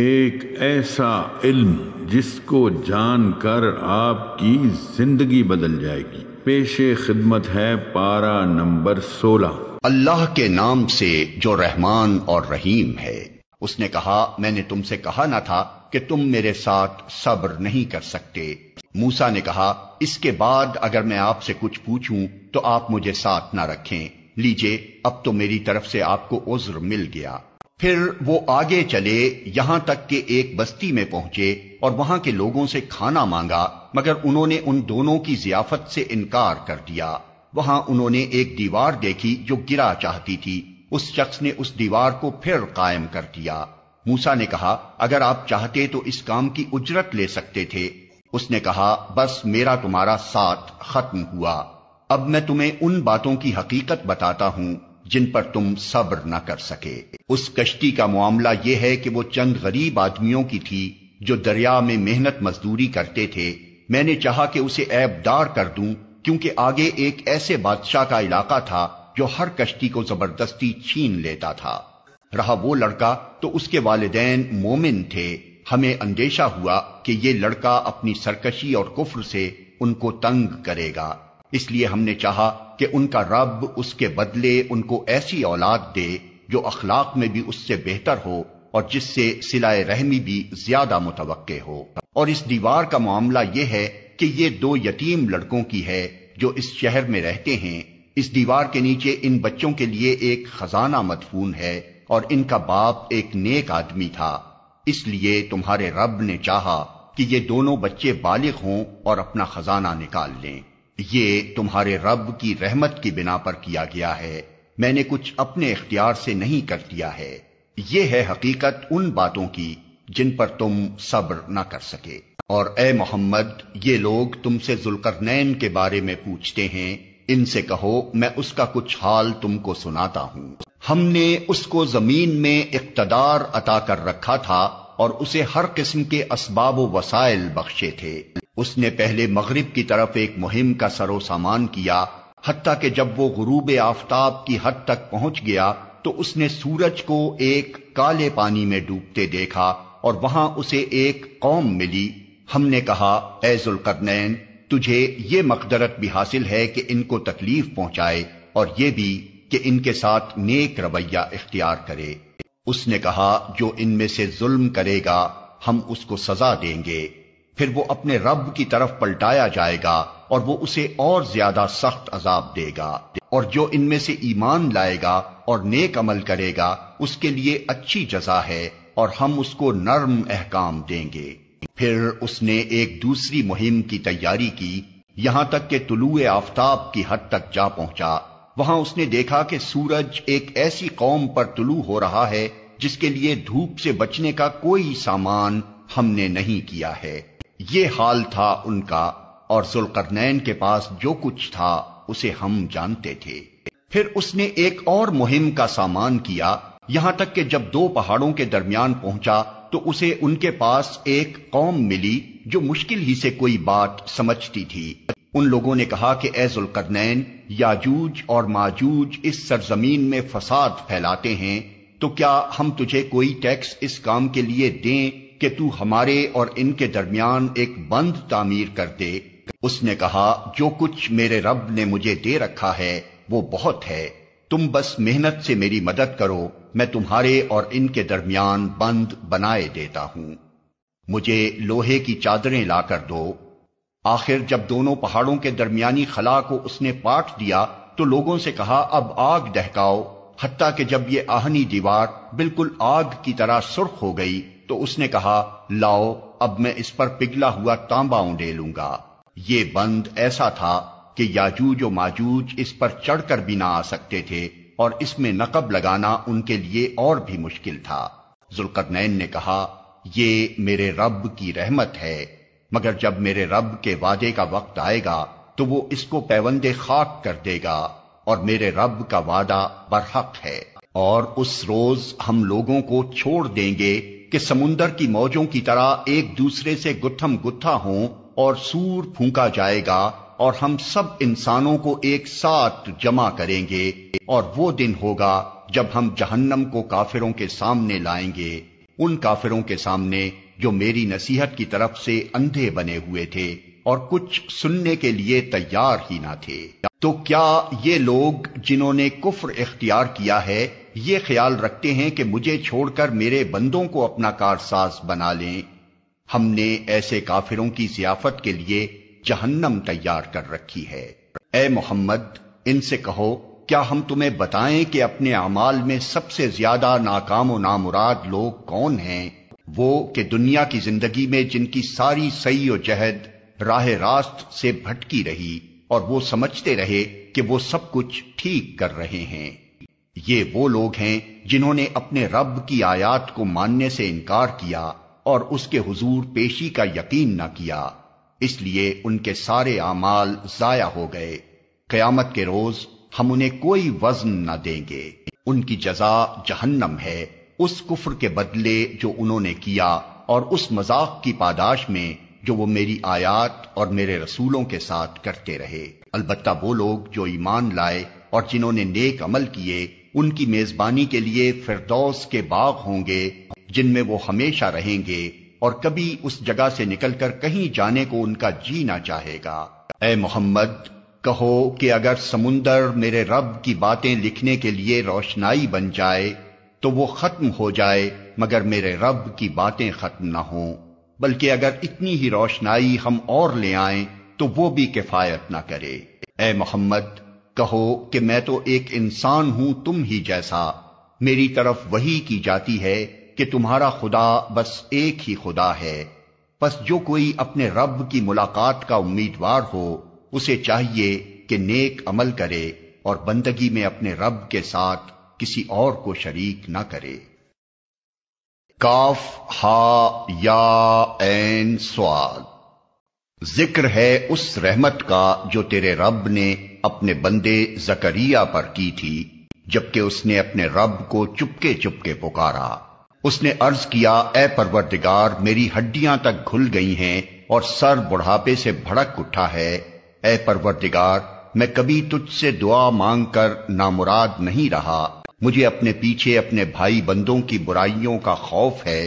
एक ऐसा इल्म जिसको जानकर आपकी ज़िंदगी बदल जाएगी पेशे खिदमत है पारा नंबर सोलह अल्लाह के नाम से जो रहमान और रहीम है उसने कहा मैंने तुमसे कहा ना था कि तुम मेरे साथ सब्र नहीं कर सकते मूसा ने कहा इसके बाद अगर मैं आपसे कुछ पूछूं तो आप मुझे साथ ना रखें लीजिए अब तो मेरी तरफ से आपको उज्र मिल गया फिर वो आगे चले यहां तक कि एक बस्ती में पहुंचे और वहां के लोगों से खाना मांगा मगर उन्होंने उन दोनों की जियाफत से इनकार कर दिया वहां उन्होंने एक दीवार देखी जो गिरा चाहती थी उस शख्स ने उस दीवार को फिर कायम कर दिया मूसा ने कहा अगर आप चाहते तो इस काम की उजरत ले सकते थे उसने कहा बस मेरा तुम्हारा साथ खत्म हुआ अब मैं तुम्हें उन बातों की हकीकत बताता हूं जिन पर तुम सब्र न कर सके उस कश्ती का मामला यह है कि वो चंद गरीब आदमियों की थी जो दरिया में मेहनत मजदूरी करते थे मैंने चाहा कि उसे ऐबदार कर दूं क्योंकि आगे एक ऐसे बादशाह का इलाका था जो हर कश्ती को जबरदस्ती छीन लेता था रहा वो लड़का तो उसके वालदेन मोमिन थे हमें अंदेशा हुआ कि ये लड़का अपनी सरकशी और कुफर से उनको तंग करेगा इसलिए हमने चाहा कि उनका रब उसके बदले उनको ऐसी औलाद दे जो अखलाक में भी उससे बेहतर हो और जिससे सिलाए रहमी भी ज्यादा मुतव हो और इस दीवार का मामला यह है कि ये दो यतीम लड़कों की है जो इस शहर में रहते हैं इस दीवार के नीचे इन बच्चों के लिए एक खजाना मदफून है और इनका बाप एक नेक आदमी था इसलिए तुम्हारे रब ने चाहा कि ये दोनों बच्चे बालिग हों और अपना खजाना निकाल लें ये तुम्हारे रब की रहमत की बिना पर किया गया है मैंने कुछ अपने इख्तियार से नहीं कर दिया है ये है हकीकत उन बातों की जिन पर तुम सब्र न कर सके और ए मोहम्मद ये लोग तुमसे जुलकरनैन के बारे में पूछते हैं इनसे कहो मैं उसका कुछ हाल तुमको सुनाता हूँ हमने उसको जमीन में इकतदार अता कर रखा था और उसे हर किस्म के असबाब वसाइल बख्शे थे उसने पहले मगरिब की तरफ एक मुहिम का सरो सामान किया हती के जब वो गुरूब आफ्ताब की हद तक पहुंच गया तो उसने सूरज को एक काले पानी में डूबते देखा और वहां उसे एक कौम मिली हमने कहा एजुलकरनैन तुझे ये मकदरत भी हासिल है कि इनको तकलीफ पहुंचाए और ये भी कि इनके साथ नेक रवैया इख्तियार करे उसने कहा जो इनमें से जुल्म करेगा हम उसको सजा देंगे फिर वो अपने रब की तरफ पलटाया जाएगा और वो उसे और ज्यादा सख्त अजाब देगा और जो इनमें से ईमान लाएगा और नेक अमल करेगा उसके लिए अच्छी जजा है और हम उसको नर्म अहकाम देंगे फिर उसने एक दूसरी मुहिम की तैयारी की यहां तक के तुलू आफ्ताब की हद तक जा पहुंचा वहां उसने देखा कि सूरज एक ऐसी कौम पर तुलू हो रहा है जिसके लिए धूप से बचने का कोई सामान हमने नहीं किया है ये हाल था उनका और जुलकरनैन के पास जो कुछ था उसे हम जानते थे फिर उसने एक और मुहिम का सामान किया यहां तक कि जब दो पहाड़ों के दरमियान पहुंचा तो उसे उनके पास एक कौम मिली जो मुश्किल ही से कोई बात समझती थी उन लोगों ने कहा कि एजुलकरनैन याजूज और माजूज इस सरजमीन में फसाद फैलाते हैं तो क्या हम तुझे कोई टैक्स इस काम के लिए दें कि तू हमारे और इनके दरमियान एक बंद तामीर कर दे उसने कहा जो कुछ मेरे रब ने मुझे दे रखा है वो बहुत है तुम बस मेहनत से मेरी मदद करो मैं तुम्हारे और इनके दरमियान बंद बनाए देता हूं मुझे लोहे की चादरें लाकर दो आखिर जब दोनों पहाड़ों के दरमियानी खला को उसने पाट दिया तो लोगों से कहा अब आग दहकाओ हती कि जब ये आहनी दीवार बिल्कुल आग की तरह सुर्ख हो गई तो उसने कहा लाओ अब मैं इस पर पिघला हुआ तांबा उंडे लूंगा ये बंद ऐसा था कि याजूज और माजूज इस पर चढ़कर भी ना आ सकते थे और इसमें नकब लगाना उनके लिए और भी मुश्किल था जुल्कनैन ने कहा ये मेरे रब की रहमत है मगर जब मेरे रब के वादे का वक्त आएगा तो वो इसको पैवंदे खाक कर देगा और मेरे रब का वादा बरहक है और उस रोज हम लोगों को छोड़ देंगे कि समुंदर की मौजों की तरह एक दूसरे से गुत्थम गुत्था हों और सूर फूका जाएगा और हम सब इंसानों को एक साथ जमा करेंगे और वो दिन होगा जब हम जहन्नम को काफिरों के सामने लाएंगे उन काफिरों के सामने जो मेरी नसीहत की तरफ से अंधे बने हुए थे और कुछ सुनने के लिए तैयार ही ना थे तो क्या ये लोग जिन्होंने कुफ्र इख्तियार किया है ये ख्याल रखते हैं कि मुझे छोड़कर मेरे बंदों को अपना कारसाज बना लें हमने ऐसे काफिरों की सियाफत के लिए जहन्नम तैयार कर रखी है ए मोहम्मद इनसे कहो क्या हम तुम्हें बताएं कि अपने अमाल में सबसे ज्यादा नाकाम व नामुराद लोग कौन हैं वो कि दुनिया की जिंदगी में जिनकी सारी सही और जहद राह रास्त से भटकी रही और वो समझते रहे कि वो सब कुछ ठीक कर रहे हैं ये वो लोग हैं जिन्होंने अपने रब की आयात को मानने से इनकार किया और उसके हुजूर पेशी का यकीन न किया इसलिए उनके सारे अमाल जाया हो गए कयामत के रोज हम उन्हें कोई वजन न देंगे उनकी जजा जहन्नम है उस कुफर के बदले जो उन्होंने किया और उस मजाक की पादाश में जो वो मेरी आयात और मेरे रसूलों के साथ करते रहे अलबत्ता वो लोग जो ईमान लाए और जिन्होंने नेक अमल किए उनकी मेजबानी के लिए फिरदौस के बाग होंगे जिनमें वो हमेशा रहेंगे और कभी उस जगह से निकलकर कहीं जाने को उनका जीना चाहेगा ए मोहम्मद कहो कि अगर समुंदर मेरे रब की बातें लिखने के लिए रोशनाई बन जाए तो वो खत्म हो जाए मगर मेरे रब की बातें खत्म ना हों बल्कि अगर इतनी ही रोशनाई हम और ले आए तो वो भी किफायत ना करे ए मोहम्मद कहो कि मैं तो एक इंसान हूं तुम ही जैसा मेरी तरफ वही की जाती है कि तुम्हारा खुदा बस एक ही खुदा है बस जो कोई अपने रब की मुलाकात का उम्मीदवार हो उसे चाहिए कि नेक अमल करे और बंदगी में अपने रब के साथ किसी और को शरीक ना करे काफ हा या एन स्वाद जिक्र है उस रहमत का जो तेरे रब ने अपने बंदे जकरिया पर की थी जबकि उसने अपने रब को चुपके चुपके पुकारा उसने अर्ज किया ए परवरदिगार मेरी हड्डियां तक घुल गई हैं और सर बुढ़ापे से भड़क उठा है ए परवरदिगार मैं कभी तुझसे दुआ मांगकर नामुराद नहीं रहा मुझे अपने पीछे अपने भाई बंदों की बुराइयों का खौफ है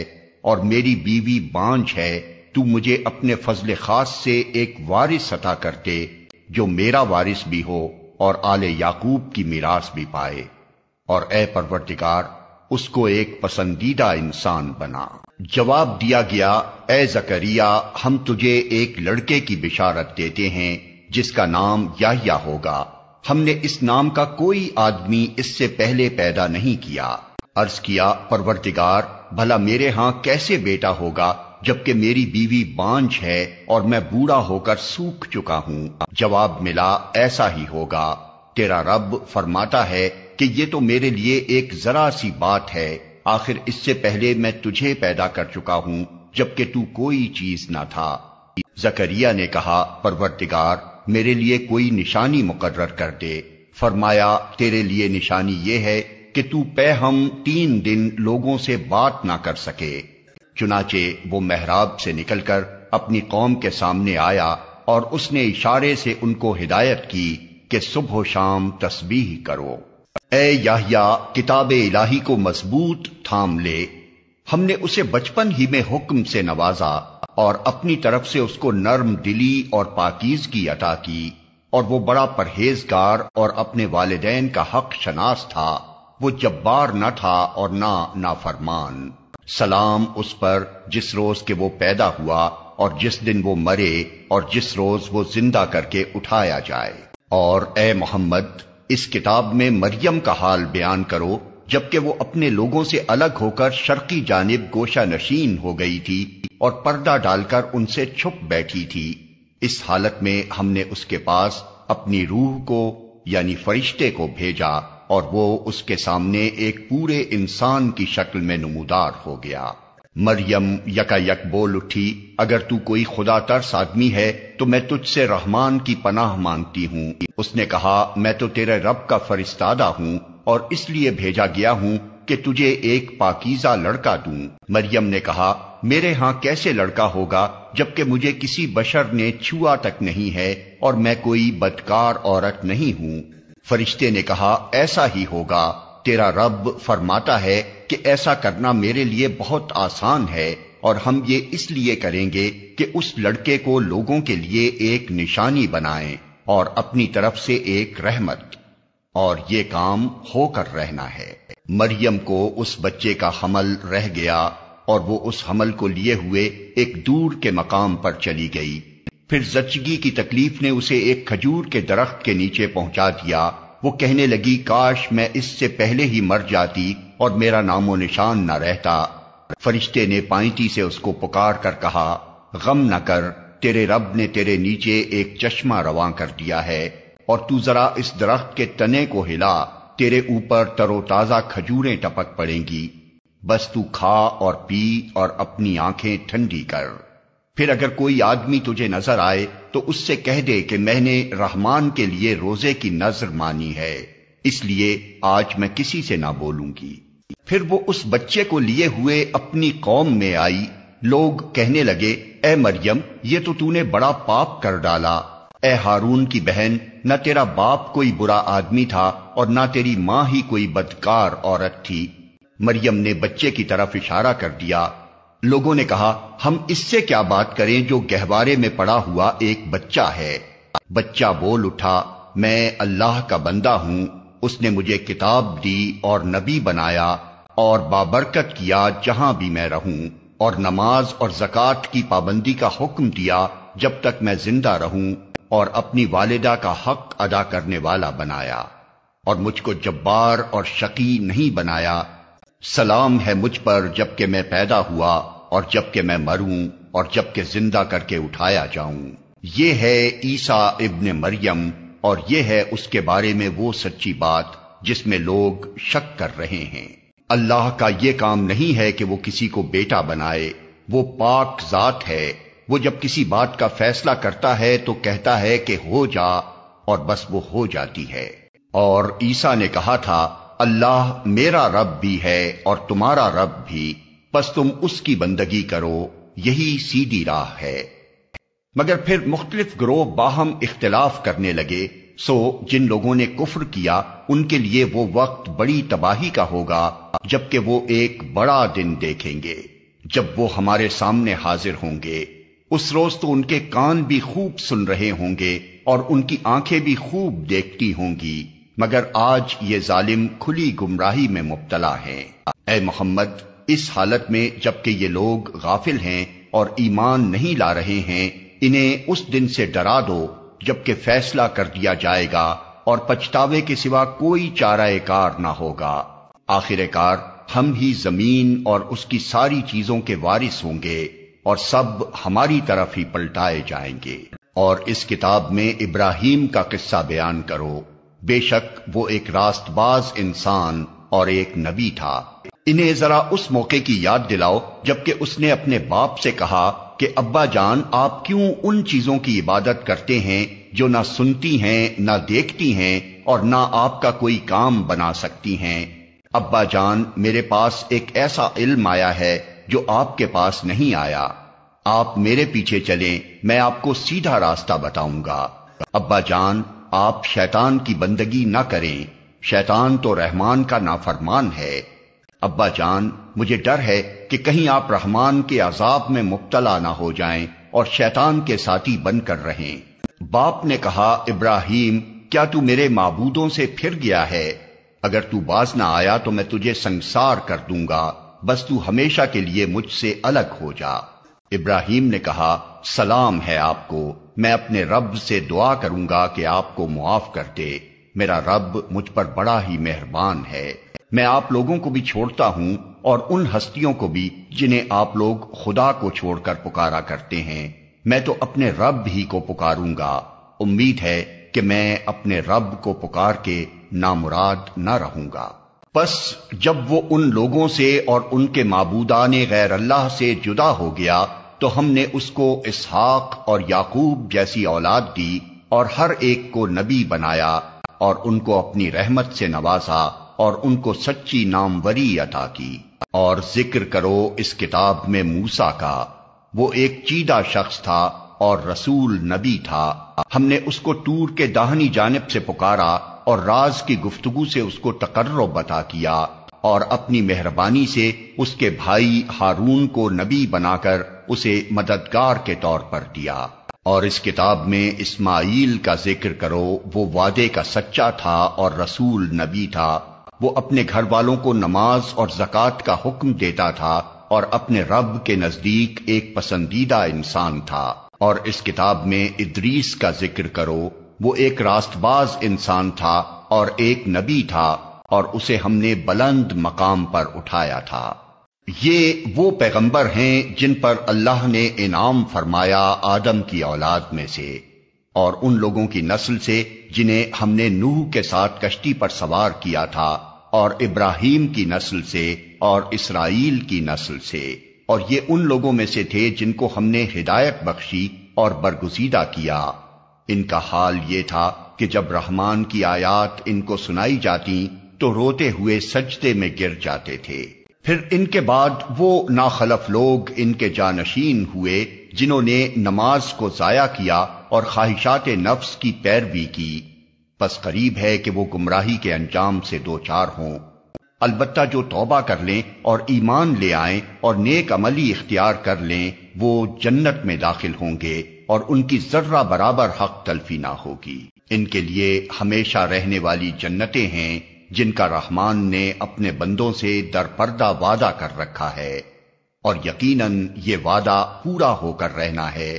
और मेरी बीवी बांझ है तू मुझे अपने फजल खास से एक वारिस अता कर दे जो मेरा वारिस भी हो और आले याकूब की मीरास भी पाए और ए परवरदिगार उसको एक पसंदीदा इंसान बना जवाब दिया गया ए जकरिया हम तुझे एक लड़के की बिशारत देते हैं जिसका नाम याहिया होगा हमने इस नाम का कोई आदमी इससे पहले पैदा नहीं किया अर्ज किया परवरदिगार भला मेरे हां कैसे बेटा होगा जबकि मेरी बीवी बांझ है और मैं बूढ़ा होकर सूख चुका हूं जवाब मिला ऐसा ही होगा तेरा रब फरमाता है कि ये तो मेरे लिए एक जरा सी बात है आखिर इससे पहले मैं तुझे पैदा कर चुका हूं जबकि तू कोई चीज ना था जकरिया ने कहा परवरदिगार मेरे लिए कोई निशानी मुकर्र कर दे फरमाया तेरे लिए निशानी ये है कि तू पे हम तीन दिन लोगों से बात ना कर सके चुनाचे वो मेहराब से निकलकर अपनी कौम के सामने आया और उसने इशारे से उनको हिदायत की कि सुबह शाम तस्बीह करो ए किताब इलाही को मजबूत थाम ले हमने उसे बचपन ही में हुक्म से नवाजा और अपनी तरफ से उसको नर्म दिली और पाकिजगी अटा की और वो बड़ा परहेजगार और अपने वालदेन का हक शनास था वो जब्बार न था और ना नाफरमान सलाम उस पर जिस रोज के वो पैदा हुआ और जिस दिन वो मरे और जिस रोज वो जिंदा करके उठाया जाए और ए मोहम्मद इस किताब में मरियम का हाल बयान करो जबकि वो अपने लोगों से अलग होकर शर्की जानब गोशा नशीन हो गई थी और पर्दा डालकर उनसे छुप बैठी थी इस हालत में हमने उसके पास अपनी रूह को यानी फरिश्ते को भेजा और वो उसके सामने एक पूरे इंसान की शक्ल में नमूदार हो गया मरियम यक बोल उठी अगर तू कोई खुदा तर्स आदमी है तो मैं तुझसे रहमान की पनाह मांगती हूँ उसने कहा मैं तो तेरे रब का फरिस्तादा हूँ और इसलिए भेजा गया हूँ कि तुझे एक पाकीजा लड़का दू मरियम ने कहा मेरे यहाँ कैसे लड़का होगा जबकि मुझे किसी बशर ने छुआ तक नहीं है और मैं कोई बदकार औरत नहीं हूँ फरिश्ते ने कहा ऐसा ही होगा तेरा रब फरमाता है कि ऐसा करना मेरे लिए बहुत आसान है और हम ये इसलिए करेंगे कि उस लड़के को लोगों के लिए एक निशानी बनाएं और अपनी तरफ से एक रहमत और ये काम होकर रहना है मरियम को उस बच्चे का हमल रह गया और वो उस हमल को लिए हुए एक दूर के मकाम पर चली गई फिर जचगी की तकलीफ ने उसे एक खजूर के दरख्त के नीचे पहुंचा दिया वो कहने लगी काश मैं इससे पहले ही मर जाती और मेरा नामो निशान न रहता फरिश्ते ने पाइती से उसको पुकार कर कहा गम न कर तेरे रब ने तेरे नीचे एक चश्मा रवा कर दिया है और तू जरा इस दरख्त के तने को हिला तेरे ऊपर तरोताजा खजूरें टपक पड़ेंगी बस तू खा और पी और अपनी आंखें ठंडी कर फिर अगर कोई आदमी तुझे नजर आए तो उससे कह दे कि मैंने रहमान के लिए रोजे की नजर मानी है इसलिए आज मैं किसी से ना बोलूंगी फिर वो उस बच्चे को लिए हुए अपनी कौम में आई लोग कहने लगे ए मरियम ये तो तूने बड़ा पाप कर डाला ए हारून की बहन न तेरा बाप कोई बुरा आदमी था और ना तेरी मां ही कोई बदकार औरत थी मरियम ने बच्चे की तरफ इशारा कर दिया लोगों ने कहा हम इससे क्या बात करें जो गहवारे में पड़ा हुआ एक बच्चा है बच्चा बोल उठा मैं अल्लाह का बंदा हूं उसने मुझे किताब दी और नबी बनाया और बाबरकत किया जहां भी मैं रहूं और नमाज और जक़ात की पाबंदी का हुक्म दिया जब तक मैं जिंदा रहूं और अपनी वालिदा का हक अदा करने वाला बनाया और मुझको जब्बार और शकी नहीं बनाया सलाम है मुझ पर जबकि मैं पैदा हुआ और जबकि मैं मरूं और जबकि जिंदा करके उठाया जाऊं ये है ईसा इब्न मरियम और ये है उसके बारे में वो सच्ची बात जिसमें लोग शक कर रहे हैं अल्लाह का ये काम नहीं है कि वो किसी को बेटा बनाए वो पाक जात है वो जब किसी बात का फैसला करता है तो कहता है कि हो जा और बस वो हो जाती है और ईसा ने कहा था अल्लाह मेरा रब भी है और तुम्हारा रब भी बस तुम उसकी बंदगी करो यही सीधी राह है मगर फिर मुख्तलिफ ग्रोह बाहम इख्तलाफ करने लगे सो जिन लोगों ने कुफर किया उनके लिए वो वक्त बड़ी तबाही का होगा जबकि वो एक बड़ा दिन देखेंगे जब वो हमारे सामने हाजिर होंगे उस रोज तो उनके कान भी खूब सुन रहे होंगे और उनकी आंखें भी खूब देखती होंगी मगर आज ये जालिम खुली गुमराही में मुबतला हैं ए मोहम्मद इस हालत में जबकि ये लोग गाफिल हैं और ईमान नहीं ला रहे हैं इन्हें उस दिन से डरा दो जबकि फैसला कर दिया जाएगा और पछतावे के सिवा कोई चारा कार ना होगा आखिरकार हम ही जमीन और उसकी सारी चीजों के वारिस होंगे और सब हमारी तरफ ही पलटाए जाएंगे और इस किताब में इब्राहिम का किस्सा बयान करो बेशक वो एक रास्तबाज इंसान और एक नबी था इन्हें जरा उस मौके की याद दिलाओ जबकि उसने अपने बाप से कहा कि अब्बा जान आप क्यों उन चीजों की इबादत करते हैं जो ना सुनती हैं ना देखती हैं और ना आपका कोई काम बना सकती हैं अब्बा जान मेरे पास एक ऐसा इल्म आया है जो आपके पास नहीं आया आप मेरे पीछे चलें मैं आपको सीधा रास्ता बताऊंगा अब्बा जान आप शैतान की बंदगी ना करें शैतान तो रहमान का नाफरमान है अब्बा जान मुझे डर है कि कहीं आप रहमान के अजाब में मुबतला ना हो जाएं और शैतान के साथी बनकर रहें बाप ने कहा इब्राहिम क्या तू मेरे माबूदों से फिर गया है अगर तू बाज ना आया तो मैं तुझे संसार कर दूंगा बस तू हमेशा के लिए मुझसे अलग हो जा इब्राहिम ने कहा सलाम है आपको मैं अपने रब से दुआ करूंगा कि आपको मुआफ कर दे मेरा रब मुझ पर बड़ा ही मेहरबान है मैं आप लोगों को भी छोड़ता हूं और उन हस्तियों को भी जिन्हें आप लोग खुदा को छोड़कर पुकारा करते हैं मैं तो अपने रब ही को पुकारूंगा उम्मीद है कि मैं अपने रब को पुकार के नामुराद ना रहूंगा बस जब वो उन लोगों से और उनके माबूदा ने गैर अल्लाह से जुदा हो गया तो हमने उसको इसहाक और याकूब जैसी औलाद दी और हर एक को नबी बनाया और उनको अपनी रहमत से नवाजा और उनको सच्ची नामवरी अदा की और जिक्र करो इस किताब में मूसा का वो एक चीदा शख्स था और रसूल नबी था हमने उसको टूर के दाहनी जानब से पुकारा और राज की गुफ्तगु से उसको तकर्र बता किया और अपनी मेहरबानी से उसके भाई हारून को नबी बनाकर उसे मददगार के तौर पर दिया और इस किताब में इस्माइल का जिक्र करो वो वादे का सच्चा था और रसूल नबी था वो अपने घर वालों को नमाज और जक़ात का हुक्म देता था और अपने रब के नजदीक एक पसंदीदा इंसान था और इस किताब में इदरीस का जिक्र करो वो एक रास्तबाज इंसान था और एक नबी था और उसे हमने बुलंद मकाम पर उठाया था ये वो पैगंबर हैं जिन पर अल्लाह ने इनाम फरमाया आदम की औलाद में से और उन लोगों की नस्ल से जिन्हें हमने नूह के साथ कश्ती पर सवार किया था और इब्राहिम की नस्ल से और इसराइल की नस्ल से और ये उन लोगों में से थे जिनको हमने हिदायत बख्शी और बरगुजीदा किया इनका हाल ये था कि जब रहमान की आयात इनको सुनाई जाती तो रोते हुए सजते में गिर जाते थे फिर इनके बाद वो नाखलफ लोग इनके जानशीन हुए जिन्होंने नमाज को जाया किया और ख्वाहिशात नफ्स की पैरवी की बस करीब है कि वो गुमराही के अंजाम से दो चार हों अलबत्ता जो तौबा कर लें और ईमान ले आए और नेक अमली इख्तियार कर लें वो जन्नत में दाखिल होंगे और उनकी जर्रा बराबर हक तलफी ना होगी इनके लिए हमेशा रहने वाली जन्नतें हैं जिनका रहमान ने अपने बंदों से दरपर्दा वादा कर रखा है और यकीनन ये वादा पूरा होकर रहना है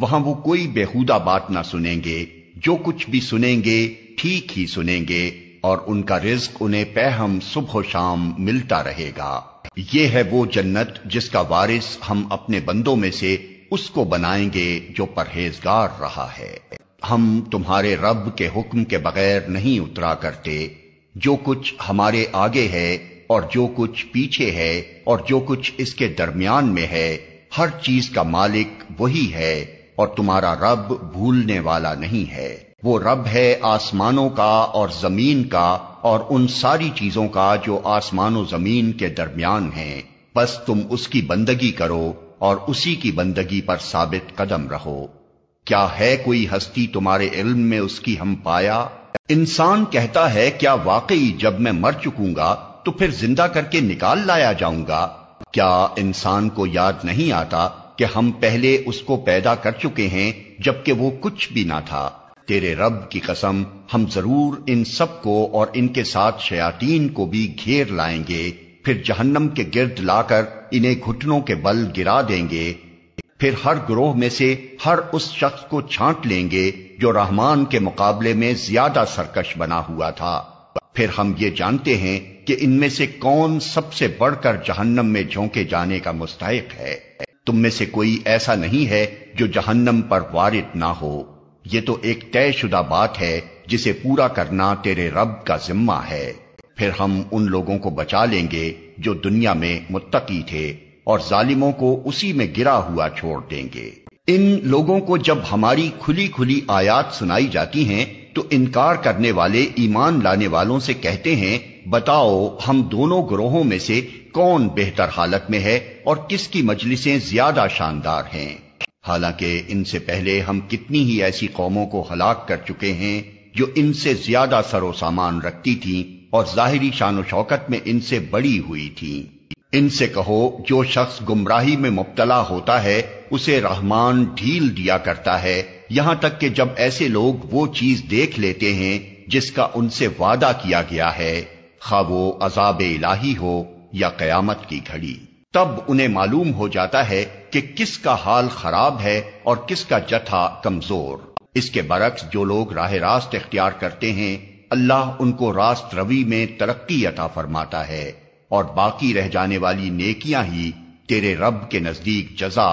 वहां वो कोई बेहुदा बात ना सुनेंगे जो कुछ भी सुनेंगे ठीक ही सुनेंगे और उनका रिस्क उन्हें पैहम सुबह शाम मिलता रहेगा ये है वो जन्नत जिसका वारिस हम अपने बंदों में से उसको बनाएंगे जो परहेजगार रहा है हम तुम्हारे रब के हुक्म के बगैर नहीं उतरा करते जो कुछ हमारे आगे है और जो कुछ पीछे है और जो कुछ इसके दरमियान में है हर चीज का मालिक वही है और तुम्हारा रब भूलने वाला नहीं है वो रब है आसमानों का और जमीन का और उन सारी चीजों का जो आसमान और जमीन के दरमियान है बस तुम उसकी बंदगी करो और उसी की बंदगी पर साबित कदम रहो क्या है कोई हस्ती तुम्हारे इल्म में उसकी हम पाया इंसान कहता है क्या वाकई जब मैं मर चुकूंगा तो फिर जिंदा करके निकाल लाया जाऊंगा क्या इंसान को याद नहीं आता कि हम पहले उसको पैदा कर चुके हैं जबकि वो कुछ भी ना था तेरे रब की कसम हम जरूर इन सब को और इनके साथ शयातीन को भी घेर लाएंगे फिर जहन्नम के गिर्द लाकर इन्हें घुटनों के बल गिरा देंगे फिर हर ग्रोह में से हर उस शख्स को छांट लेंगे जो रहमान के मुकाबले में ज्यादा सरकश बना हुआ था फिर हम ये जानते हैं कि इनमें से कौन सबसे बढ़कर जहन्नम में झोंके जाने का मुस्तक है तुम में से कोई ऐसा नहीं है जो जहन्नम पर वारिद ना हो यह तो एक तयशुदा बात है जिसे पूरा करना तेरे रब का जिम्मा है फिर हम उन लोगों को बचा लेंगे जो दुनिया में मुत्तकी थे और जालिमों को उसी में गिरा हुआ छोड़ देंगे इन लोगों को जब हमारी खुली खुली आयात सुनाई जाती हैं तो इनकार करने वाले ईमान लाने वालों से कहते हैं बताओ हम दोनों ग्रोहों में से कौन बेहतर हालत में है और किसकी मजलिसें ज्यादा शानदार हैं हालांकि इनसे पहले हम कितनी ही ऐसी कौमों को हलाक कर चुके हैं जो इनसे ज्यादा सरो सामान रखती थी और जाहिर शान शौकत में इनसे बड़ी हुई थी इनसे कहो जो शख्स गुमराही में मुबतला होता है उसे रहमान ढील दिया करता है यहां तक कि जब ऐसे लोग वो चीज देख लेते हैं जिसका उनसे वादा किया गया है खा वो अजाब इलाही हो या कयामत की घड़ी तब उन्हें मालूम हो जाता है कि किसका हाल खराब है और किसका जथा कमजोर इसके बरक्स जो लोग राह रास्त इख्तियार करते हैं अल्लाह उनको रास्त रवि में तरक्की अता फरमाता है और बाकी रह जाने वाली नेकियां ही तेरे रब के नजदीक जजा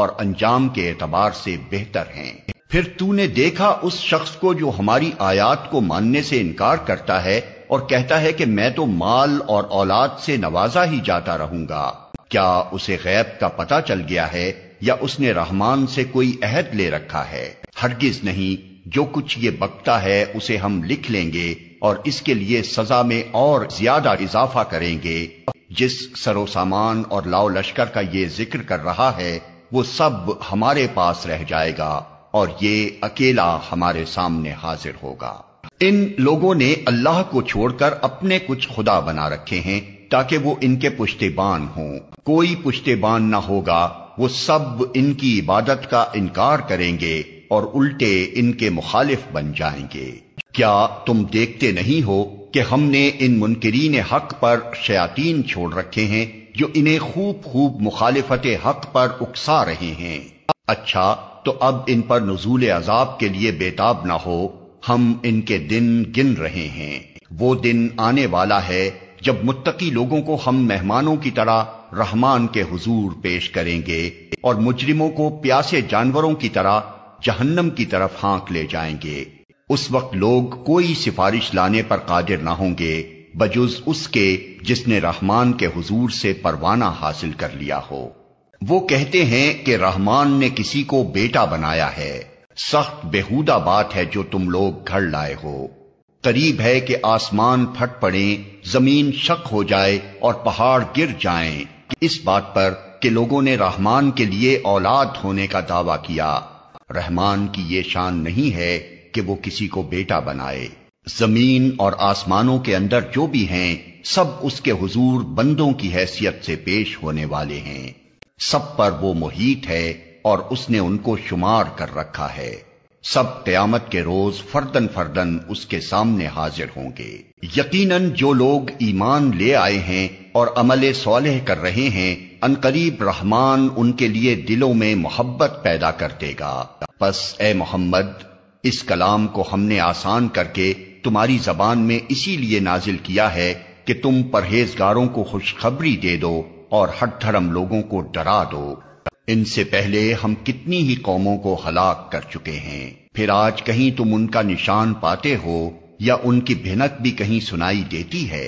और अंजाम के एतबार से बेहतर हैं फिर तूने देखा उस शख्स को जो हमारी आयात को मानने से इनकार करता है और कहता है कि मैं तो माल और औलाद से नवाजा ही जाता रहूंगा क्या उसे गैब का पता चल गया है या उसने रहमान से कोई अहद ले रखा है हरगिज नहीं जो कुछ ये बकता है उसे हम लिख लेंगे और इसके लिए सजा में और ज्यादा इजाफा करेंगे जिस सरो सामान और लाओ लश्कर का ये जिक्र कर रहा है वो सब हमारे पास रह जाएगा और ये अकेला हमारे सामने हाजिर होगा इन लोगों ने अल्लाह को छोड़कर अपने कुछ खुदा बना रखे हैं ताकि वो इनके पुश्तेबान हों कोई पुश्तेबान ना होगा वो सब इनकी इबादत का इनकार करेंगे और उल्टे इनके मुखालिफ बन जाएंगे क्या तुम देखते नहीं हो कि हमने इन मुनकरीन हक पर शयातीन छोड़ रखे हैं जो इन्हें खूब खूब मुखालिफत हक पर उकसा रहे हैं अच्छा तो अब इन पर नजूल अजाब के लिए बेताब ना हो हम इनके दिन गिन रहे हैं वो दिन आने वाला है जब मुत्तकी लोगों को हम मेहमानों की तरह रहमान के हुजूर पेश करेंगे और मुजरिमों को प्यासे जानवरों की तरह जहन्नम की तरफ हाँक ले जाएंगे उस वक्त लोग कोई सिफारिश लाने पर कादिर ना होंगे बजुज उसके जिसने रहमान के हुजूर से परवाना हासिल कर लिया हो वो कहते हैं कि रहमान ने किसी को बेटा बनाया है सख्त बेहुदा बात है जो तुम लोग घर लाए हो करीब है कि आसमान फट पड़े जमीन शक हो जाए और पहाड़ गिर जाएं इस बात पर कि लोगों ने रहमान के लिए औलाद होने का दावा किया रहमान की ये शान नहीं है कि वो किसी को बेटा बनाए जमीन और आसमानों के अंदर जो भी हैं सब उसके हुजूर बंदों की हैसियत से पेश होने वाले हैं सब पर वो मोहित है और उसने उनको शुमार कर रखा है सब क्यामत के रोज फर्दन फर्दन उसके सामने हाजिर होंगे यकीनन जो लोग ईमान ले आए हैं और अमल सौलह कर रहे हैं अनकरीब रहमान उनके लिए दिलों में मोहब्बत पैदा कर देगा बस ए मोहम्मद इस कलाम को हमने आसान करके तुम्हारी जबान में इसीलिए नाजिल किया है कि तुम परहेजगारों को खुशखबरी दे दो और हट धर्म लोगों को डरा दो इनसे पहले हम कितनी ही कौमों को हलाक कर चुके हैं फिर आज कहीं तुम उनका निशान पाते हो या उनकी भिनक भी कहीं सुनाई देती है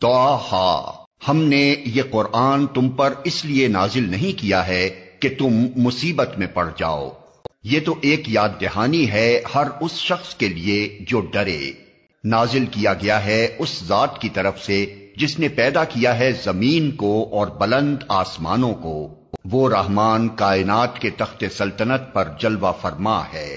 तो हा हमने ये कुरान तुम पर इसलिए नाजिल नहीं किया है कि तुम मुसीबत में पड़ जाओ ये तो एक याद दहानी है हर उस शख्स के लिए जो डरे नाजिल किया गया है उस जात की तरफ से जिसने पैदा किया है जमीन को और बुलंद आसमानों को वो रहमान कायनात के तख्त सल्तनत पर जलवा फरमा है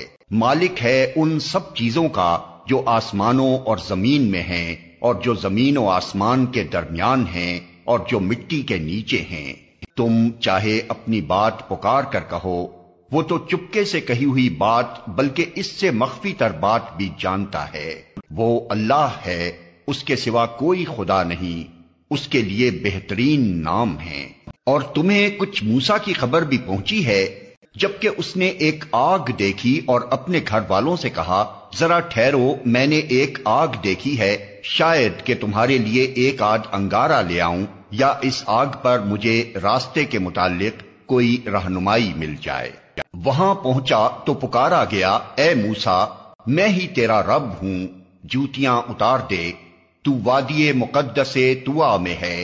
मालिक है उन सब चीजों का जो आसमानों और जमीन में हैं और जो जमीन और आसमान के दरमियान हैं और जो मिट्टी के नीचे हैं तुम चाहे अपनी बात पुकार कर कहो वो तो चुपके से कही हुई बात बल्कि इससे मख्फी तर बात भी जानता है वो अल्लाह है उसके सिवा कोई खुदा नहीं उसके लिए बेहतरीन नाम है और तुम्हें कुछ मूसा की खबर भी पहुंची है जबकि उसने एक आग देखी और अपने घर वालों से कहा जरा ठहरो मैंने एक आग देखी है शायद कि तुम्हारे लिए एक आध अंगारा ले आऊं या इस आग पर मुझे रास्ते के मुतालिक कोई रहनुमाई मिल जाए वहां पहुंचा तो पुकारा गया ए मूसा मैं ही तेरा रब हूं जूतियां उतार दे तू वादिय मुकद्दसे तुआ में है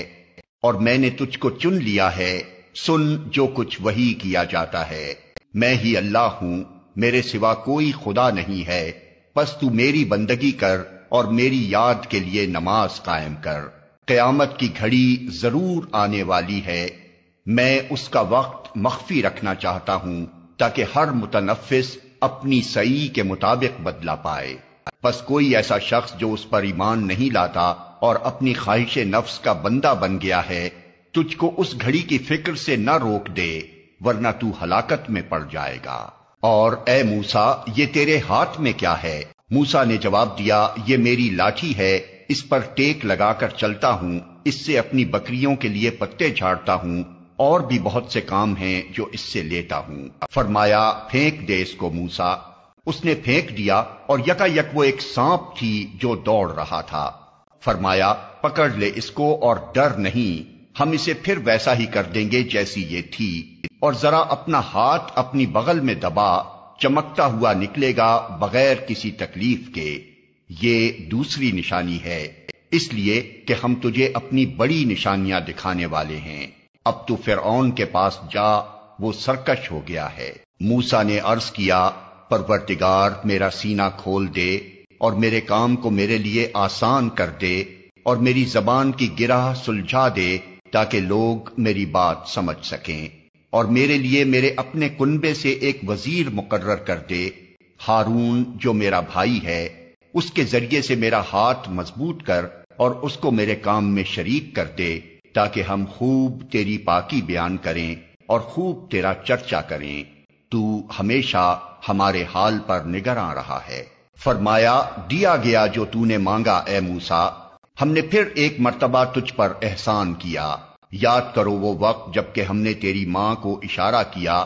और मैंने तुझको चुन लिया है सुन जो कुछ वही किया जाता है मैं ही अल्लाह हूं मेरे सिवा कोई खुदा नहीं है बस तू मेरी बंदगी कर और मेरी याद के लिए नमाज कायम कर कयामत की घड़ी जरूर आने वाली है मैं उसका वक्त मख्फी रखना चाहता हूं ताकि हर मुतनफिस अपनी सई के मुताबिक बदला पाए बस कोई ऐसा शख्स जो उस पर ईमान नहीं लाता और अपनी ख्वाहिश नफ्स का बंदा बन गया है तुझको उस घड़ी की फिक्र से न रोक दे वरना तू हलाकत में पड़ जाएगा और ए मूसा ये तेरे हाथ में क्या है मूसा ने जवाब दिया ये मेरी लाठी है इस पर टेक लगाकर चलता हूं इससे अपनी बकरियों के लिए पत्ते झाड़ता हूं और भी बहुत से काम हैं जो इससे लेता हूं फरमाया फेंक दे इसको मूसा उसने फेंक दिया और यकायक वो एक सांप थी जो दौड़ रहा था फरमाया पकड़ ले इसको और डर नहीं हम इसे फिर वैसा ही कर देंगे जैसी ये थी और जरा अपना हाथ अपनी बगल में दबा चमकता हुआ निकलेगा बगैर किसी तकलीफ के ये दूसरी निशानी है इसलिए कि हम तुझे अपनी बड़ी निशानियां दिखाने वाले हैं अब तू फिर के पास जा वो सरकश हो गया है मूसा ने अर्ज किया परवरदिगार मेरा सीना खोल दे और मेरे काम को मेरे लिए आसान कर दे और मेरी जबान की गिराह सुलझा दे ताकि लोग मेरी बात समझ सकें और मेरे लिए मेरे अपने कुनबे से एक वजीर मुकर्र कर दे हारून जो मेरा भाई है उसके जरिए से मेरा हाथ मजबूत कर और उसको मेरे काम में शरीक कर दे ताकि हम खूब तेरी पाकी बयान करें और खूब तेरा चर्चा करें तू हमेशा हमारे हाल पर आ रहा है फरमाया दिया गया जो तूने मांगा ए मूसा हमने फिर एक मरतबा तुझ पर एहसान किया याद करो वो वक्त जबकि हमने तेरी मां को इशारा किया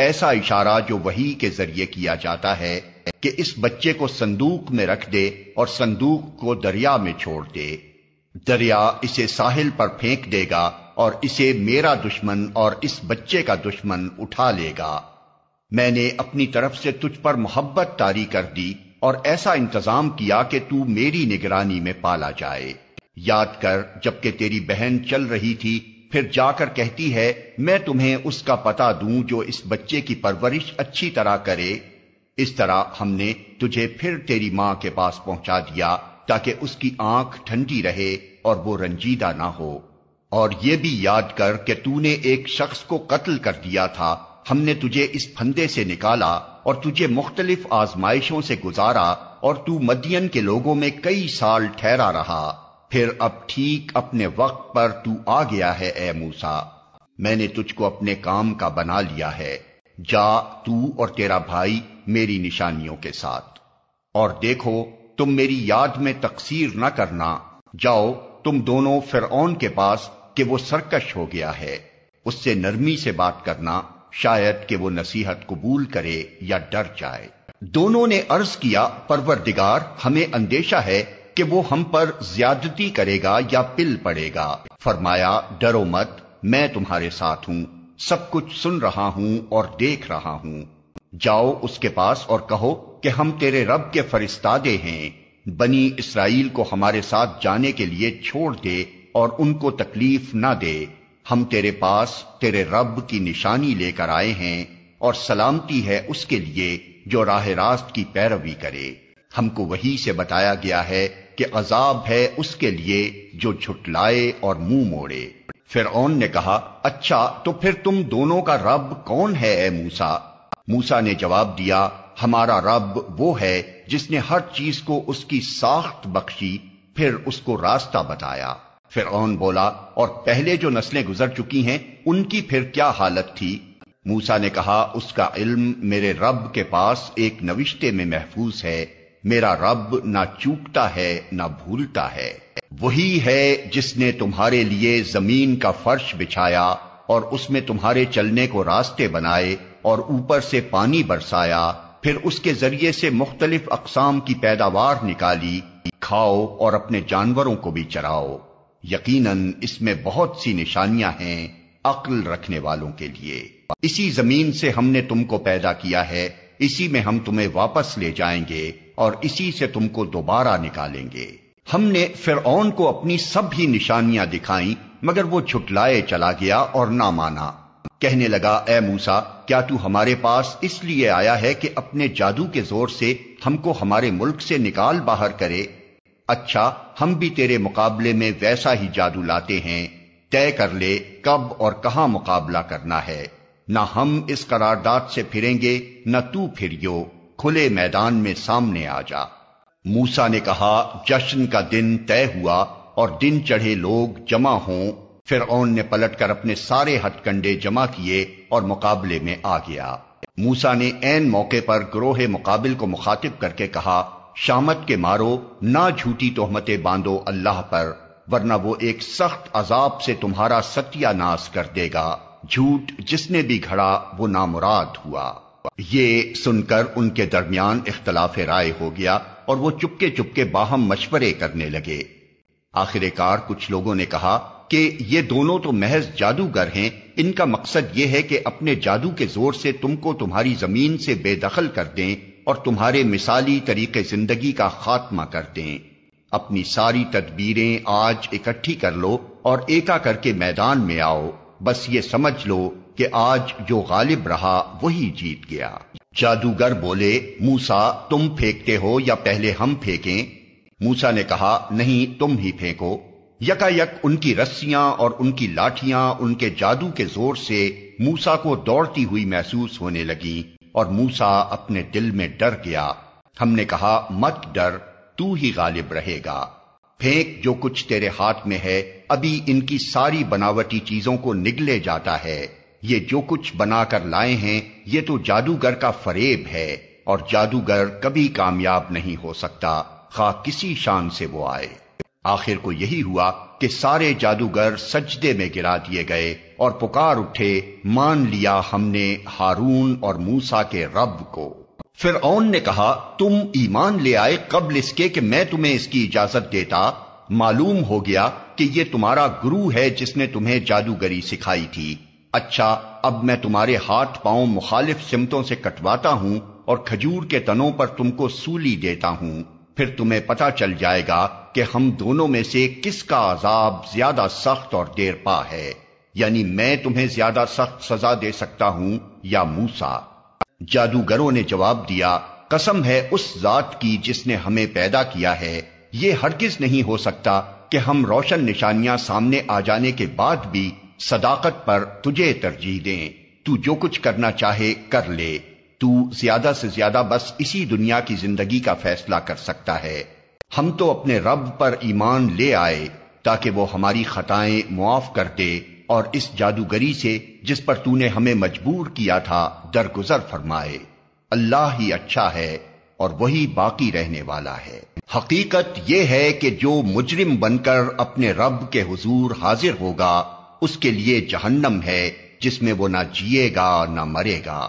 ऐसा इशारा जो वही के जरिए किया जाता है कि इस बच्चे को संदूक में रख दे और संदूक को दरिया में छोड़ दे दरिया इसे साहिल पर फेंक देगा और इसे मेरा दुश्मन और इस बच्चे का दुश्मन उठा लेगा मैंने अपनी तरफ से तुझ पर मोहब्बत तारी कर दी और ऐसा इंतजाम किया कि तू मेरी निगरानी में पाला जाए याद कर जबकि तेरी बहन चल रही थी फिर जाकर कहती है मैं तुम्हें उसका पता दूं जो इस बच्चे की परवरिश अच्छी तरह करे इस तरह हमने तुझे फिर तेरी मां के पास पहुंचा दिया ताकि उसकी आंख ठंडी रहे और वो रंजीदा ना हो और ये भी याद कर कि तूने एक शख्स को कत्ल कर दिया था हमने तुझे इस फंदे से निकाला और तुझे मुख्तलिफ आजमाइशों से गुजारा और तू मदियन के लोगों में कई साल ठहरा रहा फिर अब ठीक अपने वक्त पर तू आ गया है ए मूसा मैंने तुझको अपने काम का बना लिया है जा तू और तेरा भाई मेरी निशानियों के साथ और देखो तुम मेरी याद में तकसीर न करना जाओ तुम दोनों फिरौन के पास कि वो सरकश हो गया है उससे नरमी से बात करना शायद कि वो नसीहत कबूल करे या डर जाए दोनों ने अर्ज किया परवरदिगार हमें अंदेशा है कि वो हम पर ज्यादती करेगा या पिल पड़ेगा फरमाया डरो मत मैं तुम्हारे साथ हूँ सब कुछ सुन रहा हूँ और देख रहा हूँ जाओ उसके पास और कहो कि हम तेरे रब के फरिश्तादे हैं बनी इसराइल को हमारे साथ जाने के लिए छोड़ दे और उनको तकलीफ ना दे हम तेरे पास तेरे रब की निशानी लेकर आए हैं और सलामती है उसके लिए जो राह रास्त की पैरवी करे हमको वही से बताया गया है कि अजाब है उसके लिए जो झुटलाए और मुंह मोड़े फिर ने कहा अच्छा तो फिर तुम दोनों का रब कौन है ए मूसा मूसा ने जवाब दिया हमारा रब वो है जिसने हर चीज को उसकी साख्त बख्शी फिर उसको रास्ता बताया फिर ओन बोला और पहले जो नस्लें गुजर चुकी हैं उनकी फिर क्या हालत थी मूसा ने कहा उसका इल्म मेरे रब के पास एक नविश्ते में महफूज है मेरा रब ना चूकता है ना भूलता है वही है जिसने तुम्हारे लिए जमीन का फर्श बिछाया और उसमें तुम्हारे चलने को रास्ते बनाए और ऊपर से पानी बरसाया फिर उसके जरिए से मुख्तलिफ अकसाम की पैदावार निकाली खाओ और अपने जानवरों को भी चराओ यकीनन इसमें बहुत सी निशानियां हैं अक्ल रखने वालों के लिए इसी जमीन से हमने तुमको पैदा किया है इसी में हम तुम्हें वापस ले जाएंगे और इसी से तुमको दोबारा निकालेंगे हमने फिर को अपनी सब ही निशानियां दिखाई मगर वो झुटलाए चला गया और ना माना कहने लगा ए मूसा क्या तू हमारे पास इसलिए आया है कि अपने जादू के जोर से हमको हमारे मुल्क से निकाल बाहर करे अच्छा हम भी तेरे मुकाबले में वैसा ही जादू लाते हैं तय कर ले कब और कहां मुकाबला करना है न हम इस करारदाद से फिरेंगे न तू फिरियो खुले मैदान में सामने आ जा मूसा ने कहा जश्न का दिन तय हुआ और दिन चढ़े लोग जमा हों फिर ने पलट कर अपने सारे हथकंडे जमा किए और मुकाबले में आ गया मूसा ने ऐन मौके पर ग्रोह मुकाबिल को मुखातिब करके कहा शामत के मारो ना झूठी तोहमतें बांधो अल्लाह पर वरना वो एक सख्त अजाब से तुम्हारा सत्यानाश कर देगा झूठ जिसने भी घड़ा वो नामुराद हुआ ये सुनकर उनके दरमियान इख्तलाफ राय हो गया और वो चुपके चुपके बाहम मशवरे करने लगे आखिरकार कुछ लोगों ने कहा कि ये दोनों तो महज जादूगर हैं इनका मकसद ये है कि अपने जादू के जोर से तुमको तुम्हारी जमीन से बेदखल कर दें और तुम्हारे मिसाली तरीके जिंदगी का खात्मा कर दें अपनी सारी तदबीरें आज इकट्ठी कर लो और एका करके मैदान में आओ बस ये समझ लो कि आज जो गालिब रहा वही जीत गया जादूगर बोले मूसा तुम फेंकते हो या पहले हम फेंकें मूसा ने कहा नहीं तुम ही फेंको यकायक उनकी रस्सियां और उनकी लाठियां उनके जादू के जोर से मूसा को दौड़ती हुई महसूस होने लगी और मूसा अपने दिल में डर गया हमने कहा मत डर तू ही गालिब रहेगा फेंक जो कुछ तेरे हाथ में है अभी इनकी सारी बनावटी चीजों को निगले जाता है ये जो कुछ बनाकर लाए हैं ये तो जादूगर का फरेब है और जादूगर कभी कामयाब नहीं हो सकता खा किसी शान से वो आए आखिर को यही हुआ कि सारे जादूगर सजदे में गिरा दिए गए और पुकार उठे मान लिया हमने हारून और मूसा के रब को फिर ओन ने कहा तुम ईमान ले आए कबल इसके कि मैं तुम्हें इसकी इजाजत देता मालूम हो गया कि यह तुम्हारा गुरु है जिसने तुम्हें जादूगरी सिखाई थी अच्छा अब मैं तुम्हारे हाथ पांव मुखालिफ सिमतों से कटवाता हूं और खजूर के तनों पर तुमको सूली देता हूं फिर तुम्हें पता चल जाएगा कि हम दोनों में से किसका अजाब ज्यादा सख्त और देरपा है यानी मैं तुम्हें ज्यादा सख्त सजा दे सकता हूं या मूसा जादूगरों ने जवाब दिया कसम है उस जात की जिसने हमें पैदा किया है ये हरगिज नहीं हो सकता कि हम रोशन निशानियां सामने आ जाने के बाद भी सदाकत पर तुझे तरजीह दें तू जो कुछ करना चाहे कर ले तू ज्यादा से ज्यादा बस इसी दुनिया की जिंदगी का फैसला कर सकता है हम तो अपने रब पर ईमान ले आए ताकि वो हमारी खताएं मुआफ कर दे और इस जादूगरी से जिस पर तूने हमें मजबूर किया था दरगुजर फरमाए अल्लाह ही अच्छा है और वही बाकी रहने वाला है हकीकत यह है कि जो मुजरिम बनकर अपने रब के हुजूर हाजिर होगा उसके लिए जहन्नम है जिसमें वो ना जिएगा ना मरेगा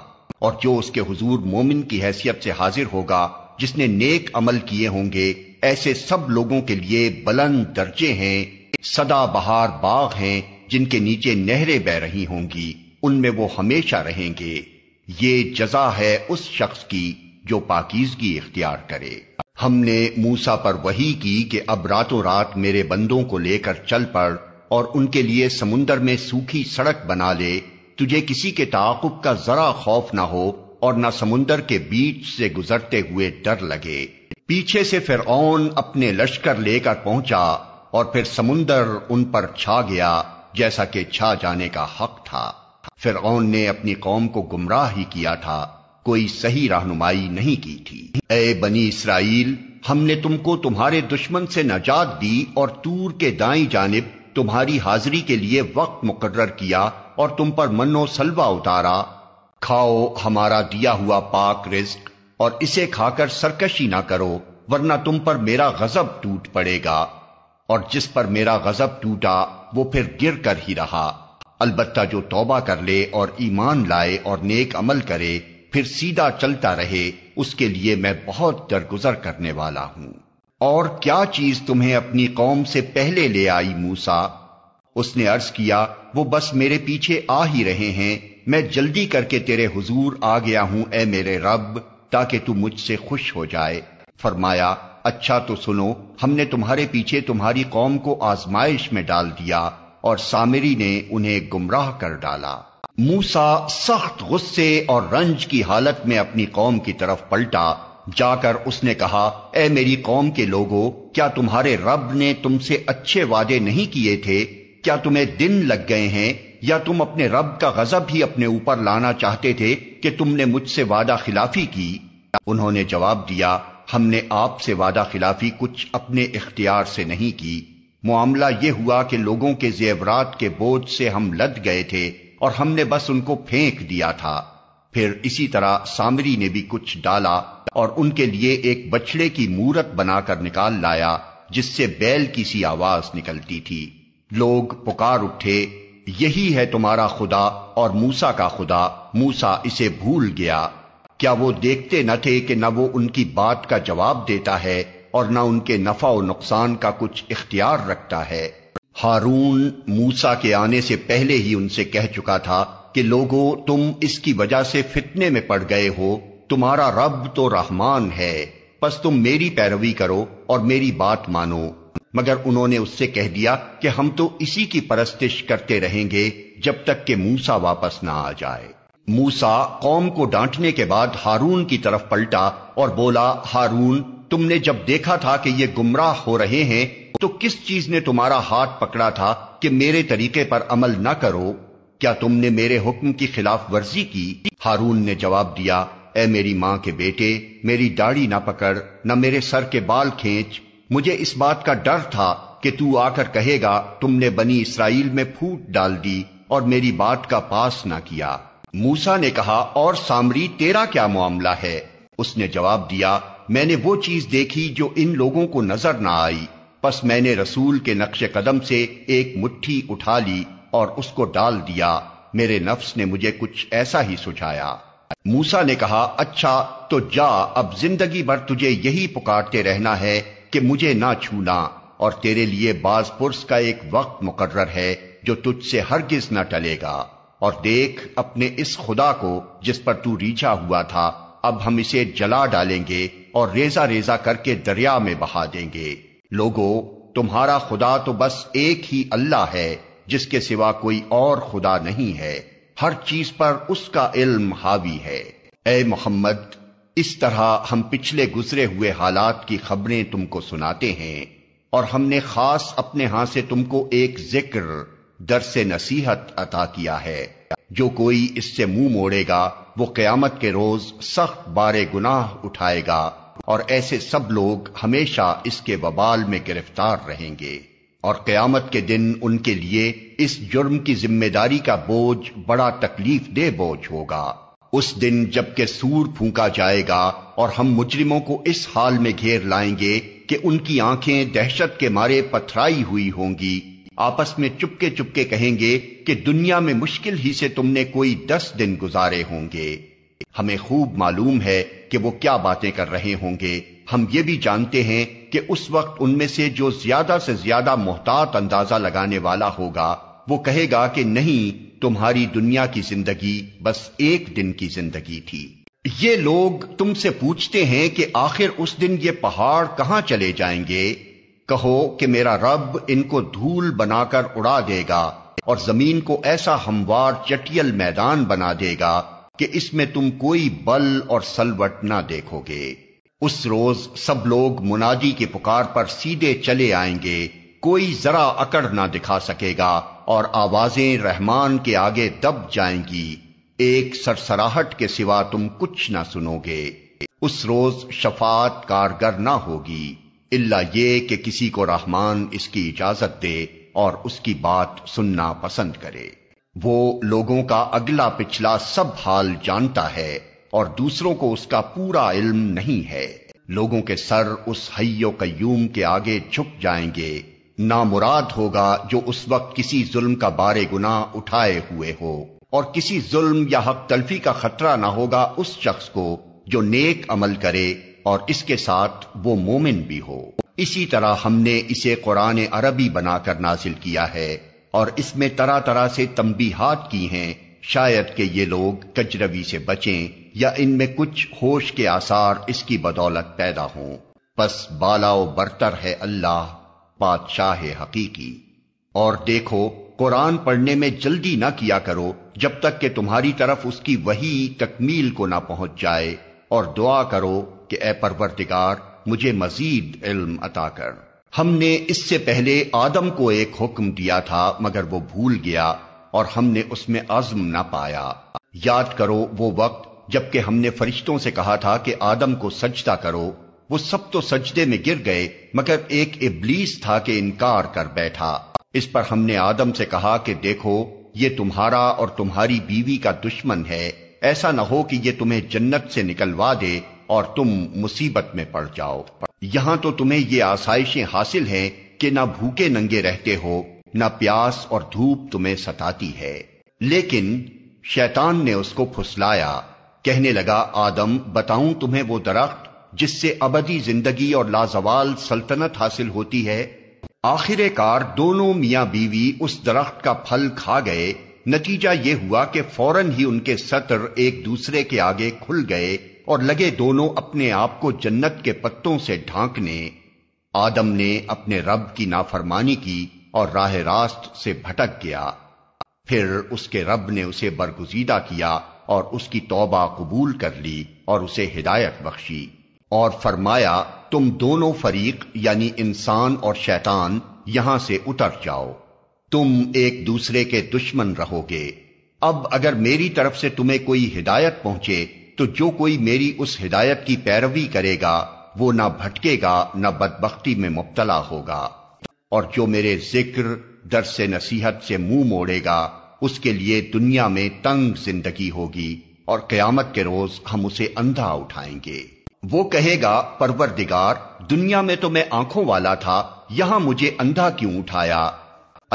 और जो उसके हुजूर मोमिन की हैसियत से हाजिर होगा जिसने नेक अमल किए होंगे ऐसे सब लोगों के लिए बुलंद दर्जे हैं सदा बहार बाग हैं जिनके नीचे नहरें बह रही होंगी उनमें वो हमेशा रहेंगे ये जजा है उस शख्स की जो पाकिजगी इख्तियार करे हमने मूसा पर वही की कि अब रातों रात मेरे बंदों को लेकर चल पड़ और उनके लिए समुन्दर में सूखी सड़क बना ले तुझे किसी के ताकुब का जरा खौफ ना हो और न समुंदर के बीच से गुजरते हुए डर लगे पीछे से ओन अपने लश्कर लेकर पहुंचा और फिर समुंदर उन पर छा गया जैसा कि छा जाने का हक था ओन ने अपनी कौम को गुमराह ही किया था कोई सही रहनुमाई नहीं की थी ए बनी इसराइल हमने तुमको तुम्हारे दुश्मन से नजात दी और तूर के दाई जानब तुम्हारी हाजिरी के लिए वक्त मुकर्र किया और तुम पर मनो सलवा उतारा खाओ हमारा दिया हुआ पाक रिस्क और इसे खाकर सरकशी ना करो वरना तुम पर मेरा गजब टूट पड़ेगा और जिस पर मेरा गजब टूटा वो फिर गिर कर ही रहा अलबत्ता जो तोबा कर ले और ईमान लाए और नेक अमल करे फिर सीधा चलता रहे उसके लिए मैं बहुत दरगुजर करने वाला हूं और क्या चीज तुम्हें अपनी कौम से पहले ले आई मूसा उसने अर्ज किया वो बस मेरे पीछे आ ही रहे हैं मैं जल्दी करके तेरे हुजूर आ गया हूं ए मेरे रब ताकि तू मुझसे खुश हो जाए फरमाया अच्छा तो सुनो हमने तुम्हारे पीछे तुम्हारी कौम को आजमाइश में डाल दिया और सामरी ने उन्हें गुमराह कर डाला मूसा सख्त गुस्से और रंज की हालत में अपनी कौम की तरफ पलटा जाकर उसने कहा ए मेरी कौम के लोगों क्या तुम्हारे रब ने तुमसे अच्छे वादे नहीं किए थे क्या तुम्हें दिन लग गए हैं या तुम अपने रब का गजब ही अपने ऊपर लाना चाहते थे कि तुमने मुझसे वादा खिलाफी की उन्होंने जवाब दिया हमने आपसे वादा खिलाफी कुछ अपने इख्तियार से नहीं की मामला यह हुआ कि लोगों के जेवरात के बोझ से हम लद गए थे और हमने बस उनको फेंक दिया था फिर इसी तरह सामरी ने भी कुछ डाला और उनके लिए एक बछड़े की मूरत बनाकर निकाल लाया जिससे बैल की सी आवाज निकलती थी लोग पुकार उठे यही है तुम्हारा खुदा और मूसा का खुदा मूसा इसे भूल गया क्या वो देखते न थे कि न वो उनकी बात का जवाब देता है और न उनके नफा और नुकसान का कुछ इख्तियार रखता है हारून मूसा के आने से पहले ही उनसे कह चुका था कि लोगों तुम इसकी वजह से फितने में पड़ गए हो तुम्हारा रब तो रहमान है बस तुम मेरी पैरवी करो और मेरी बात मानो मगर उन्होंने उससे कह दिया कि हम तो इसी की परस्तिश करते रहेंगे जब तक के मूसा वापस ना आ जाए मूसा कौम को डांटने के बाद हारून की तरफ पलटा और बोला हारून तुमने जब देखा था कि ये गुमराह हो रहे हैं तो किस चीज ने तुम्हारा हाथ पकड़ा था कि मेरे तरीके पर अमल न करो क्या तुमने मेरे हुक्म की खिलाफ वर्जी की हारून ने जवाब दिया ए मेरी माँ के बेटे मेरी दाढ़ी ना पकड़ न मेरे सर के बाल खींच मुझे इस बात का डर था कि तू आकर कहेगा तुमने बनी इसराइल में फूट डाल दी और मेरी बात का पास ना किया मूसा ने कहा और सामरी तेरा क्या मामला है उसने जवाब दिया मैंने वो चीज देखी जो इन लोगों को नजर ना आई बस मैंने रसूल के नक्शे कदम से एक मुट्ठी उठा ली और उसको डाल दिया मेरे नफ्स ने मुझे कुछ ऐसा ही सुझाया मूसा ने कहा अच्छा तो जा अब जिंदगी भर तुझे यही पुकारते रहना है कि मुझे ना छूना और तेरे लिए बाजपुरस का एक वक्त मुकर्र है जो तुझसे हरगिज न टलेगा और देख अपने इस खुदा को जिस पर तू रीछा हुआ था अब हम इसे जला डालेंगे और रेजा रेजा करके दरिया में बहा देंगे लोगो तुम्हारा खुदा तो बस एक ही अल्लाह है जिसके सिवा कोई और खुदा नहीं है हर चीज पर उसका इल्म हावी है ए मोहम्मद इस तरह हम पिछले गुजरे हुए हालात की खबरें तुमको सुनाते हैं और हमने खास अपने हाथ से तुमको एक जिक्र दर से नसीहत अता किया है जो कोई इससे मुंह मोड़ेगा वो क्यामत के रोज सख्त बारे गुनाह उठाएगा और ऐसे सब लोग हमेशा इसके बबाल में गिरफ्तार रहेंगे और क्यामत के दिन उनके लिए इस जुर्म की जिम्मेदारी का बोझ बड़ा तकलीफ दे बोझ होगा उस दिन जबकि सूर फूका जाएगा और हम मुजरिमों को इस हाल में घेर लाएंगे कि उनकी आंखें दहशत के मारे पथराई हुई होंगी आपस में चुपके चुपके कहेंगे कि दुनिया में मुश्किल ही से तुमने कोई दस दिन गुजारे होंगे हमें खूब मालूम है कि वो क्या बातें कर रहे होंगे हम ये भी जानते हैं कि उस वक्त उनमें से जो ज्यादा से ज्यादा मोहतात अंदाजा लगाने वाला होगा वो कहेगा कि नहीं तुम्हारी दुनिया की जिंदगी बस एक दिन की जिंदगी थी ये लोग तुमसे पूछते हैं कि आखिर उस दिन ये पहाड़ कहां चले जाएंगे कहो कि मेरा रब इनको धूल बनाकर उड़ा देगा और जमीन को ऐसा हमवार चटियल मैदान बना देगा कि इसमें तुम कोई बल और सलवट ना देखोगे उस रोज सब लोग मुनादी के पुकार पर सीधे चले आएंगे कोई जरा अकड़ ना दिखा सकेगा और आवाजें रहमान के आगे दब जाएंगी एक सरसराहट के सिवा तुम कुछ ना सुनोगे उस रोज शफात कारगर ना होगी इल्ला ये कि किसी को रहमान इसकी इजाजत दे और उसकी बात सुनना पसंद करे वो लोगों का अगला पिछला सब हाल जानता है और दूसरों को उसका पूरा इल्म नहीं है लोगों के सर उस हयो कयूम के आगे झुक जाएंगे मुराद होगा जो उस वक्त किसी जुल्म का बारे गुना उठाए हुए हो और किसी जुल्म या हक तलफी का खतरा ना होगा उस शख्स को जो नेक अमल करे और इसके साथ वो मोमिन भी हो इसी तरह हमने इसे कुरान अरबी बनाकर नाजिल किया है और इसमें तरह तरह से तंबीहात की हैं शायद के ये लोग कजरवी से बचें या इनमें कुछ होश के आसार इसकी बदौलत पैदा हों बस बाला बरतर है अल्लाह बादशाह हकीकी और देखो कुरान पढ़ने में जल्दी ना किया करो जब तक कि तुम्हारी तरफ उसकी वही तकमील को ना पहुंच जाए और दुआ करो कि ए परवरदिगार मुझे मजीद इल्म अता कर हमने इससे पहले आदम को एक हुक्म दिया था मगर वो भूल गया और हमने उसमें आजम ना पाया याद करो वो वक्त जबकि हमने फरिश्तों से कहा था कि आदम को सजदा करो वो सब तो सजदे में गिर गए मगर एक इबलीस था कि इनकार कर बैठा इस पर हमने आदम से कहा कि देखो ये तुम्हारा और तुम्हारी बीवी का दुश्मन है ऐसा ना हो कि ये तुम्हें जन्नत से निकलवा दे और तुम मुसीबत में पड़ जाओ यहां तो तुम्हें ये आसाइशें हासिल हैं कि ना भूखे नंगे रहते हो ना प्यास और धूप तुम्हें सताती है लेकिन शैतान ने उसको फुसलाया कहने लगा आदम बताऊं तुम्हें वो दरख्त जिससे अबदी जिंदगी और लाजवाल सल्तनत हासिल होती है आखिरकार दोनों मियाँ बीवी उस दरख्त का फल खा गए नतीजा ये हुआ कि फौरन ही उनके सतर एक दूसरे के आगे खुल गए और लगे दोनों अपने आप को जन्नत के पत्तों से ढांकने आदम ने अपने रब की नाफरमानी की और राह रास्त से भटक गया फिर उसके रब ने उसे बरगुजीदा किया और उसकी तौबा कबूल कर ली और उसे हिदायत बख्शी और फरमाया तुम दोनों फरीक यानी इंसान और शैतान यहां से उतर जाओ तुम एक दूसरे के दुश्मन रहोगे अब अगर मेरी तरफ से तुम्हें कोई हिदायत पहुंचे तो जो कोई मेरी उस हिदायत की पैरवी करेगा वो ना भटकेगा ना बदबख्ती में मुबतला होगा और जो मेरे जिक्र दर से नसीहत से मुंह मोड़ेगा उसके लिए दुनिया में तंग जिंदगी होगी और कयामत के रोज हम उसे अंधा उठाएंगे वो कहेगा परवरदिगार दुनिया में तो मैं आंखों वाला था यहां मुझे अंधा क्यों उठाया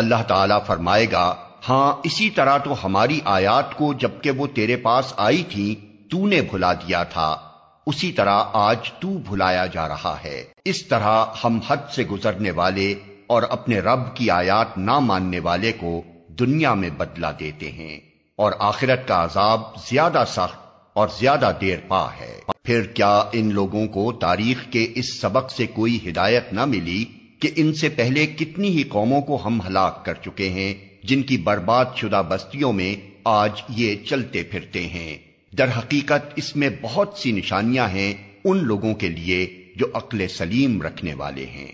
अल्लाह ताला फरमाएगा हां इसी तरह तो हमारी आयात को जबकि वो तेरे पास आई थी तूने भुला दिया था उसी तरह आज तू भुलाया जा रहा है इस तरह हम हद से गुजरने वाले और अपने रब की आयात ना मानने वाले को दुनिया में बदला देते हैं और आखिरत का अजाब ज्यादा सख्त और ज्यादा देर पा है फिर क्या इन लोगों को तारीख के इस सबक से कोई हिदायत न मिली कि इनसे पहले कितनी ही कौमों को हम हलाक कर चुके हैं जिनकी बर्बाद शुदा बस्तियों में आज ये चलते फिरते हैं दर हकीकत इसमें बहुत सी निशानियां हैं उन लोगों के लिए जो अकल सलीम रखने वाले हैं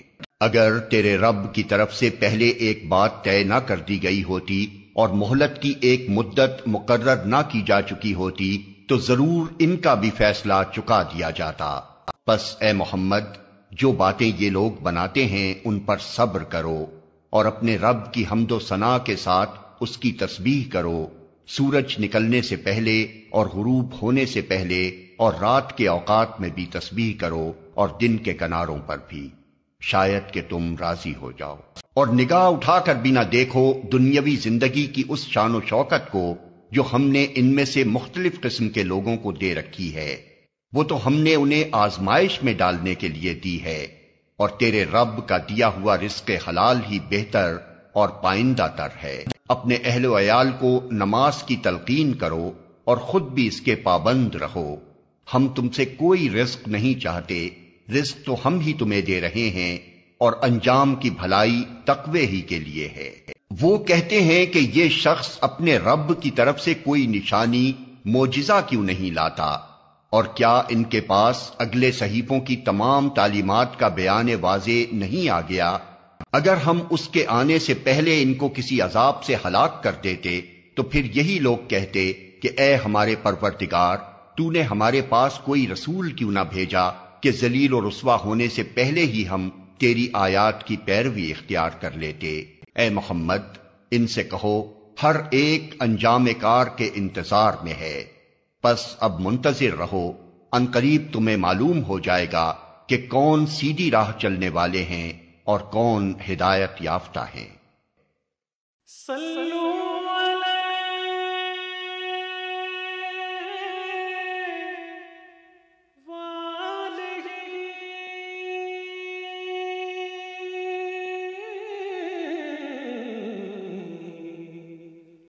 अगर तेरे रब की तरफ से पहले एक बात तय ना कर दी गई होती और मोहलत की एक मुद्दत मुकर्र ना की जा चुकी होती तो जरूर इनका भी फैसला चुका दिया जाता बस ए मोहम्मद जो बातें ये लोग बनाते हैं उन पर सब्र करो और अपने रब की हमदो सना के साथ उसकी तस्बीह करो सूरज निकलने से पहले और गुरूब होने से पहले और रात के औकात में भी तस्बीह करो और दिन के किनारों पर भी शायद कि तुम राजी हो जाओ और निगाह उठाकर बिना देखो दुनियावी जिंदगी की उस शान शौकत को जो हमने इनमें से मुख्तलिफ किस्म के लोगों को दे रखी है वो तो हमने उन्हें आजमाइश में डालने के लिए दी है और तेरे रब का दिया हुआ रिस्क हलाल ही बेहतर और पाइंदा तर है अपने अहल अयाल को नमाज की तलकीन करो और खुद भी इसके पाबंद रहो हम तुमसे कोई रिस्क नहीं चाहते रिस्क तो हम ही तुम्हें दे रहे हैं और अंजाम की भलाई तकवे ही के लिए है वो कहते हैं कि ये शख्स अपने रब की तरफ से कोई निशानी मोजिजा क्यों नहीं लाता और क्या इनके पास अगले सहीफों की तमाम तालीमत का बयान वाजे नहीं आ गया अगर हम उसके आने से पहले इनको किसी अजाब से हलाक कर देते तो फिर यही लोग कहते कि ए हमारे परवरदिगार तूने हमारे पास कोई रसूल क्यों ना भेजा कि जलील और रसवा होने से पहले ही हम तेरी आयात की पैरवी इख्तियार कर लेते ए मोहम्मद इनसे कहो हर एक अंजाम कार के इंतजार में है बस अब मुंतजिर रहो अनकरीब तुम्हें मालूम हो जाएगा कि कौन सीधी राह चलने वाले हैं और कौन हिदायत याफ्ता है सल्लू